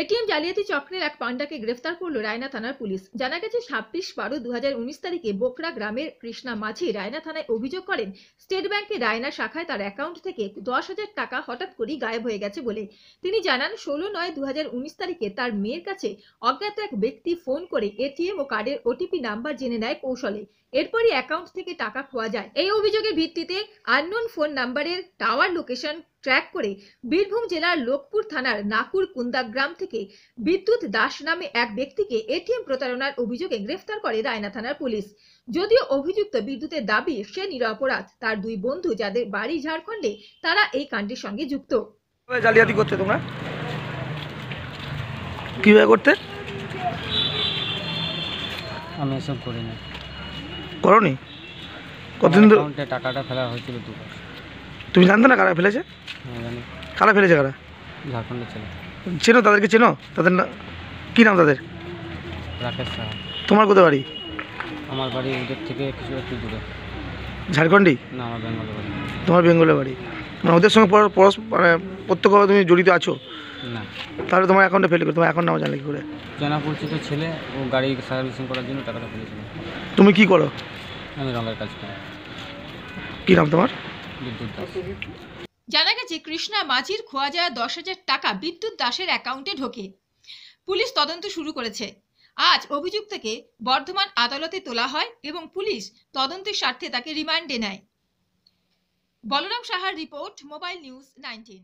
ATM জালিয়াতি চক্রের এক পান্ডাকে গ্রেফতার করল রায়না থানার পুলিশ জানা গেছে ছাব্বিশ বারো দু তারিখে বোকরা গ্রামের কৃষ্ণা মাঝি রায়না থানায় অভিযোগ করেন স্টেট ব্যাংকের রায়না শাখায় তার অ্যাকাউন্ট থেকে দশ হাজার টাকা হঠাৎ করেই গায়েব হয়ে গেছে বলে তিনি জানান ষোলো নয় দু তারিখে তার মেয়ের কাছে অজ্ঞাত এক ব্যক্তি ফোন করে এটিএম ও কার্ডের ওটিপি নাম্বার জেনে নেয় কৌশলে এরপরই অ্যাকাউন্ট থেকে টাকা খোয়া যায় এই অভিযোগের ভিত্তিতে আননোন ফোন নাম্বারের টাওয়ার লোকেশন ট্র্যাক করে বীরভূম জেলার লোকপুর থানার নাকুর কুন্দা গ্রাম থেকে বিদ্যুৎ দাস নামে এক ব্যক্তিকে এটিএম প্রতারণার অভিযোগে গ্রেফতার করে রায়না থানার পুলিশ যদিও অভিযুক্ত বিদ্যুতের দাবি সে নিরাপরাধ তার দুই বন্ধু যাদের বাড়ি ঝাড়খণ্ডে তারা এই কাণ্ডের সঙ্গে যুক্ত জালিয়াতি তোমরা করতে আমি এসব করি কতদিন ধরে টাকাটা ফেলা হয়েছিল দুবার তুমি জানতো না কারা ফেলেছে হ্যাঁ, কারা ফেলেছে কারা ঝাড়খণ্ডের ছেলে চেনো তাদেরকে চেনো তাদের কি নাম তাদের রাকেশ তোমার কোথায় বাড়ি আমার বাড়ি ওদের থেকে কিছু একটু দূরে ঝাড়খণ্ডী না আমার বেঙ্গলের বাড়ি তোমার বেঙ্গলের বাড়ি মানে ওদের সঙ্গে পরস মানে প্রত্যক্ষভাবে তুমি জড়িত আছো না তাহলে তোমার অ্যাকাউন্টে ফেলে তোমার অ্যাকাউন্ট নাম জানলে কী করে জানা পরিচিত ছেলে ও গাড়ি সার্ভিসিং করার জন্য টাকাটা ফেলেছিল তুমি কি করো আমি রঙের কাজ করি কী নাম তোমার জানা গেছে কৃষ্ণা মাঝির খোয়া যাওয়া দশ হাজার টাকা বিদ্যুৎ দাসের অ্যাকাউন্টে ঢোকে পুলিশ তদন্ত শুরু করেছে আজ অভিযুক্তকে বর্ধমান আদালতে তোলা হয় এবং পুলিশ তদন্তের স্বার্থে তাকে রিমান্ডে নেয় বলরাম সাহার রিপোর্ট মোবাইল নিউজ নাইনটিন